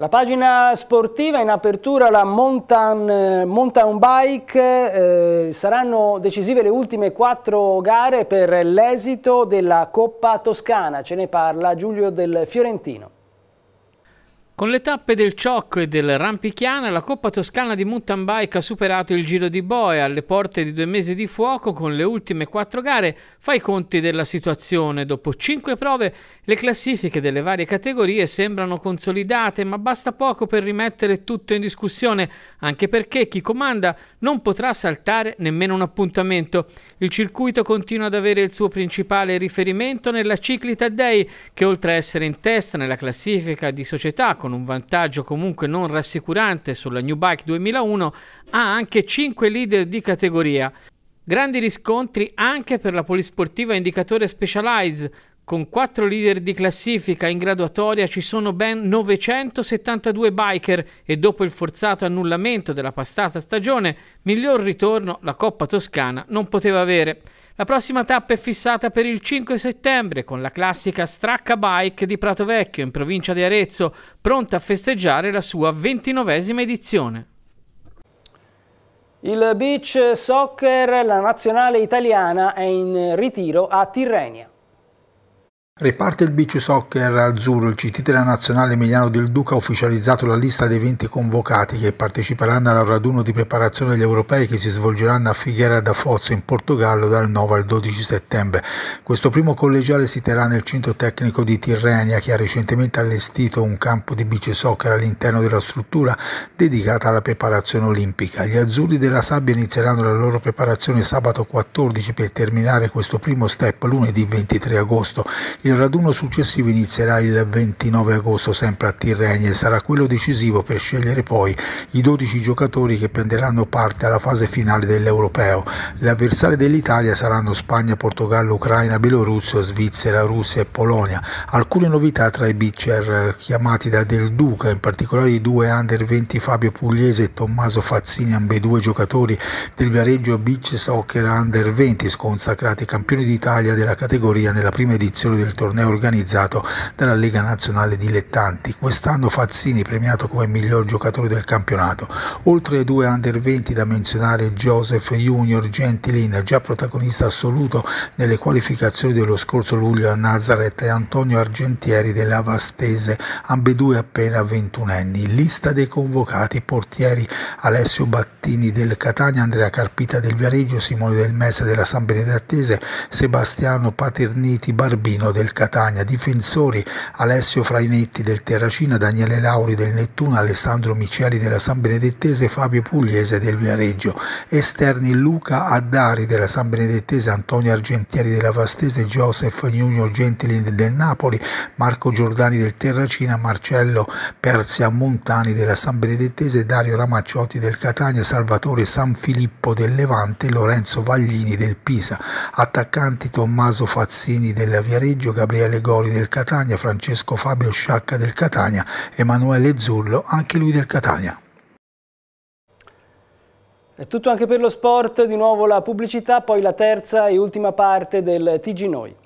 La pagina sportiva in apertura la mountain, mountain bike, eh, saranno decisive le ultime quattro gare per l'esito della Coppa Toscana, ce ne parla Giulio del Fiorentino. Con le tappe del Ciocco e del Rampichiana, la Coppa Toscana di Mountain Bike ha superato il Giro di Boe alle porte di due mesi di fuoco con le ultime quattro gare. Fa i conti della situazione. Dopo cinque prove, le classifiche delle varie categorie sembrano consolidate, ma basta poco per rimettere tutto in discussione, anche perché chi comanda non potrà saltare nemmeno un appuntamento. Il circuito continua ad avere il suo principale riferimento nella Ciclita Day, che oltre a essere in testa nella classifica di società con con un vantaggio comunque non rassicurante sulla New Bike 2001, ha anche 5 leader di categoria. Grandi riscontri anche per la polisportiva indicatore Specialized, con 4 leader di classifica in graduatoria ci sono ben 972 biker e dopo il forzato annullamento della passata stagione, miglior ritorno la Coppa Toscana non poteva avere. La prossima tappa è fissata per il 5 settembre con la classica Stracca Bike di Prato Vecchio in provincia di Arezzo, pronta a festeggiare la sua 29esima edizione. Il beach soccer, la nazionale italiana, è in ritiro a Tirrenia. Riparte il beach Soccer Azzurro, il CT della Nazionale Emiliano del Duca ha ufficializzato la lista dei 20 convocati che parteciperanno al raduno di preparazione degli europei che si svolgeranno a Figuera da Foz in Portogallo dal 9 al 12 settembre. Questo primo collegiale si terrà nel centro tecnico di Tirrenia che ha recentemente allestito un campo di beach Soccer all'interno della struttura dedicata alla preparazione olimpica. Gli azzurri della sabbia inizieranno la loro preparazione sabato 14 per terminare questo primo step lunedì 23 agosto. Il il raduno successivo inizierà il 29 agosto sempre a Tirreni e sarà quello decisivo per scegliere poi i 12 giocatori che prenderanno parte alla fase finale dell'Europeo. Le avversarie dell'Italia saranno Spagna, Portogallo, Ucraina, Bielorussia, Svizzera, Russia e Polonia. Alcune novità tra i bitcher chiamati da Del Duca, in particolare i due under 20 Fabio Pugliese e Tommaso Fazzini, ambedue giocatori del Viareggio Beach Soccer Under 20, sconsacrati campioni d'Italia della categoria nella prima edizione del torneo organizzato dalla Lega Nazionale Dilettanti. Quest'anno Fazzini premiato come miglior giocatore del campionato. Oltre ai due under 20 da menzionare Joseph Junior Gentilin, già protagonista assoluto nelle qualificazioni dello scorso luglio a Nazareth, e Antonio Argentieri della Vastese, ambedue appena 21 anni. Lista dei convocati, portieri Alessio Battini del Catania, Andrea Carpita del Viareggio, Simone Del Mese della San Benedettese, Sebastiano Paterniti Barbino del del Catania, difensori Alessio Frainetti del Terracina, Daniele Lauri del Nettuno, Alessandro Miceli della San Benedettese, Fabio Pugliese del Viareggio, esterni Luca Addari della San Benedettese, Antonio Argentieri della Vastese, Joseph Nuno Gentilin del Napoli, Marco Giordani del Terracina, Marcello Persia Montani della San Benedettese, Dario Ramacciotti del Catania, Salvatore San Filippo del Levante, Lorenzo Vaglini del Pisa, attaccanti Tommaso Fazzini della Viareggio, Emilio Gabriele Goli del Catania, Francesco Fabio Sciacca del Catania, Emanuele Zullo, anche lui del Catania. È tutto anche per lo sport, di nuovo la pubblicità, poi la terza e ultima parte del TG Noi.